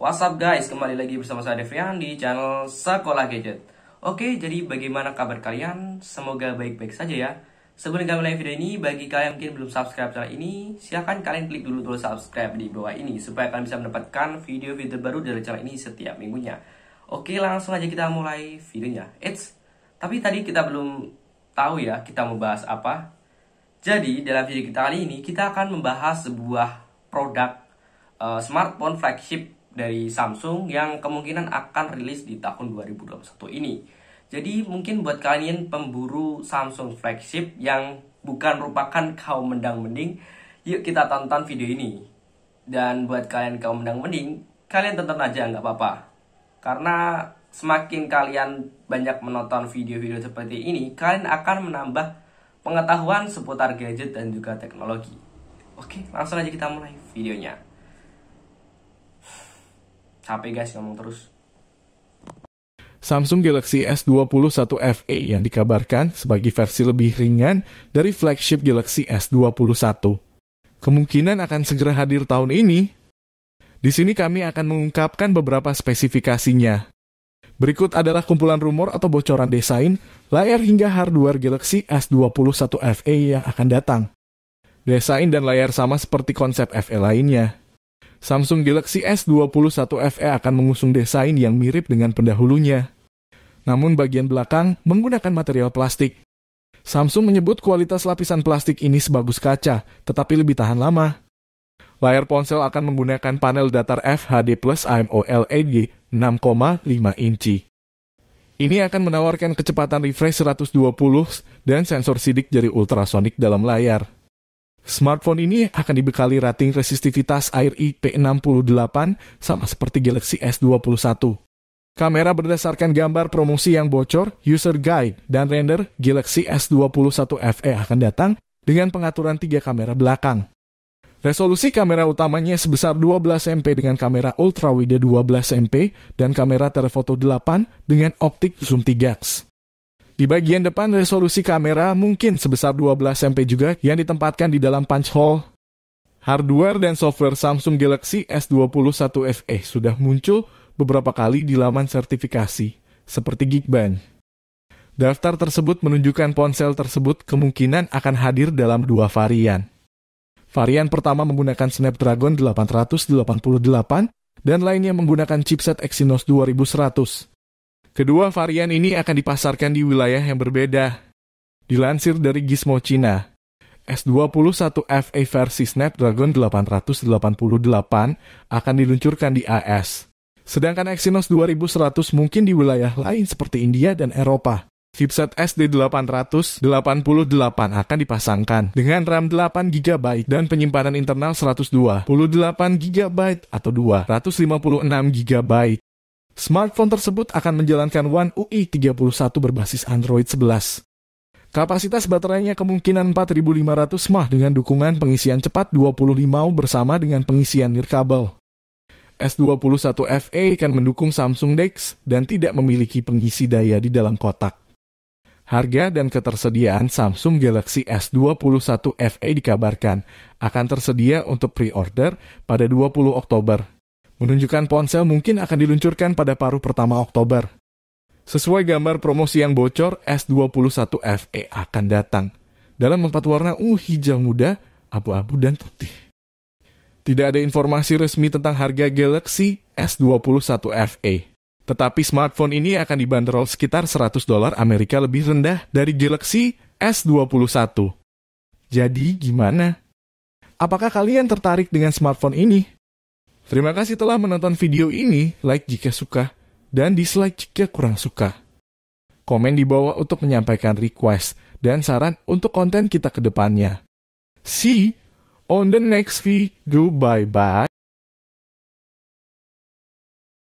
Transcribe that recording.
What's up guys, kembali lagi bersama saya Devrian di channel Sekolah Gadget Oke, jadi bagaimana kabar kalian? Semoga baik-baik saja ya Sebelum kalian mulai video ini, bagi kalian yang mungkin belum subscribe channel ini Silahkan kalian klik dulu tombol subscribe di bawah ini Supaya kalian bisa mendapatkan video-video baru dari channel ini setiap minggunya Oke, langsung aja kita mulai videonya It's tapi tadi kita belum tahu ya kita mau bahas apa Jadi, dalam video kita kali ini, kita akan membahas sebuah produk uh, smartphone flagship dari Samsung yang kemungkinan akan rilis di tahun 2021 ini. Jadi mungkin buat kalian pemburu Samsung flagship yang bukan merupakan kaum mendang-mending, yuk kita tonton video ini. Dan buat kalian kaum mendang-mending, kalian tonton aja nggak apa-apa. Karena semakin kalian banyak menonton video-video seperti ini, kalian akan menambah pengetahuan seputar gadget dan juga teknologi. Oke, langsung aja kita mulai videonya. Capek guys ngomong terus. Samsung Galaxy S21 FE yang dikabarkan sebagai versi lebih ringan dari flagship Galaxy S21. Kemungkinan akan segera hadir tahun ini. Di sini kami akan mengungkapkan beberapa spesifikasinya. Berikut adalah kumpulan rumor atau bocoran desain layar hingga hardware Galaxy S21 FE yang akan datang. Desain dan layar sama seperti konsep FE lainnya. Samsung Galaxy S21 FE akan mengusung desain yang mirip dengan pendahulunya. Namun bagian belakang menggunakan material plastik. Samsung menyebut kualitas lapisan plastik ini sebagus kaca, tetapi lebih tahan lama. Layar ponsel akan menggunakan panel datar FHD Plus e AMOLED 6,5 inci. Ini akan menawarkan kecepatan refresh 120 dan sensor sidik jari ultrasonik dalam layar. Smartphone ini akan dibekali rating resistivitas air IP68 sama seperti Galaxy S21. Kamera berdasarkan gambar promosi yang bocor, user guide, dan render Galaxy S21 FE akan datang dengan pengaturan 3 kamera belakang. Resolusi kamera utamanya sebesar 12 MP dengan kamera ultrawide 12 MP dan kamera telefoto 8 dengan optik zoom 3x. Di bagian depan resolusi kamera mungkin sebesar 12 MP juga yang ditempatkan di dalam punch hole. Hardware dan software Samsung Galaxy S21 FE sudah muncul beberapa kali di laman sertifikasi, seperti Geekbench. Daftar tersebut menunjukkan ponsel tersebut kemungkinan akan hadir dalam dua varian. Varian pertama menggunakan Snapdragon 888 dan lainnya menggunakan chipset Exynos 2100. Kedua varian ini akan dipasarkan di wilayah yang berbeda. Dilansir dari Gizmo China, S21FA versi Snapdragon 888 akan diluncurkan di AS. Sedangkan Exynos 2100 mungkin di wilayah lain seperti India dan Eropa. Chipset SD888 akan dipasangkan dengan RAM 8GB dan penyimpanan internal 128GB atau 256GB. Smartphone tersebut akan menjalankan One UI 31 berbasis Android 11. Kapasitas baterainya kemungkinan 4500 mAh dengan dukungan pengisian cepat 25 bersama dengan pengisian nirkabel. s 21 FE akan mendukung Samsung DeX dan tidak memiliki pengisi daya di dalam kotak. Harga dan ketersediaan Samsung Galaxy S21 FE dikabarkan akan tersedia untuk pre-order pada 20 Oktober Menunjukkan ponsel mungkin akan diluncurkan pada paruh pertama Oktober. Sesuai gambar promosi yang bocor, S21 FE akan datang. Dalam empat warna ungu, hijau muda, abu-abu, dan putih. Tidak ada informasi resmi tentang harga Galaxy S21 FE. Tetapi smartphone ini akan dibanderol sekitar 100 dolar Amerika lebih rendah dari Galaxy S21. Jadi gimana? Apakah kalian tertarik dengan smartphone ini? Terima kasih telah menonton video ini, like jika suka, dan dislike jika kurang suka. Komen di bawah untuk menyampaikan request dan saran untuk konten kita ke depannya. See on the next video. Bye-bye.